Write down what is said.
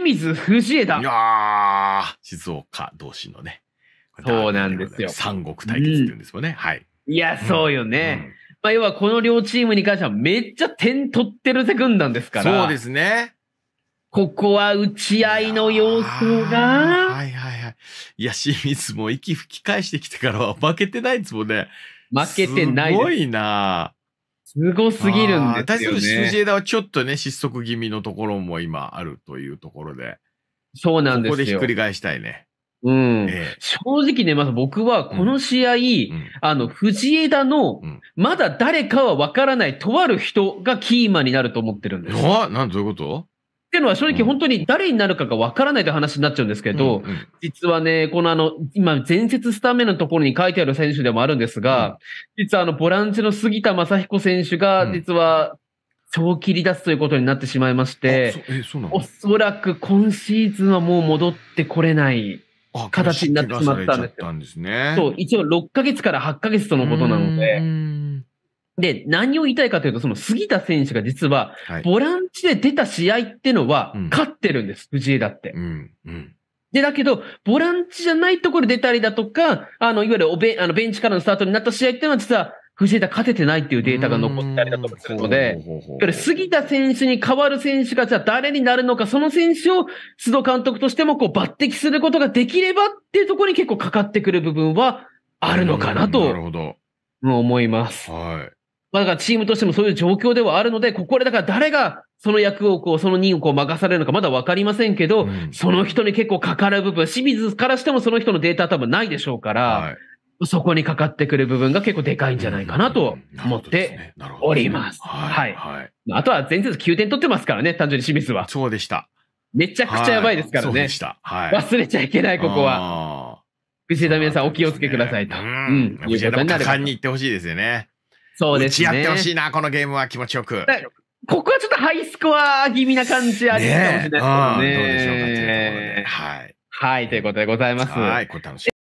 清水藤枝。いや静岡同士のね。そうなんですよ。三国対決っていうんですよね。うん、はい。いや、そうよね。うん、まあ、要はこの両チームに関してはめっちゃ点取ってるて軍団ですから。そうですね。ここは打ち合いの様子が。はいはいはい。いや、清水も息吹き返してきてからは負けてないですもんね。負けてないす。すごいなすごすぎるんですよ、ね。です藤枝はちょっとね、失速気味のところも今あるというところで。そうなんですよ。ここでひっくり返したいね。うん、え正直ね、まず僕はこの試合、うん、あの、藤枝の、まだ誰かはわからない、とある人がキーマンになると思ってるんです。あ、なんどういうことっていうのは正直本当に誰になるかがわからないという話になっちゃうんですけど、うんうん、実はね、このあの、今、前節スタメンのところに書いてある選手でもあるんですが、うん、実はあの、ボランチの杉田正彦選手が、実は、長期離脱ということになってしまいまして、うん、おそらく今シーズンはもう戻ってこれない形になってしまったんですよ。そう、一応6ヶ月から8ヶ月とのことなので、で、何を言いたいかというと、その杉田選手が実は、ボランチで出た試合ってのは、勝ってるんです、藤枝って。うんうんで、だけど、ボランチじゃないところ出たりだとか、あの、いわゆるおべあのベンチからのスタートになった試合っていうのは実は、藤枝勝ててないっていうデータが残ったりだとかするので、杉田選手に代わる選手がじゃあ誰になるのか、その選手を須藤監督としてもこう抜擢することができればっていうところに結構かかってくる部分はあるのかなと、なるほど。思います。はい。まあ、だからチームとしてもそういう状況ではあるので、ここでだから誰がその役をこう、その任をこう任されるのかまだわかりませんけど、うん、その人に結構かかる部分、清水からしてもその人のデータ多分ないでしょうから、はい、そこにかかってくる部分が結構でかいんじゃないかなと思っております。はい。はい、あとは前節9点取ってますからね、単純に清水は。そうでした。めちゃくちゃやばいですからね。はい、忘れちゃいけない、ここは。藤枝皆さんお気をつけくださいと。うん。藤枝さんになる。に行ってほしいですよね。そうですね。打ち合ってほしいな、このゲームは気持ちよく。ここはちょっとハイスコア気味な感じありかもしれないですね。ねどうでしょうかというところで。はい。はい、ということでございます。はい、これ楽しい。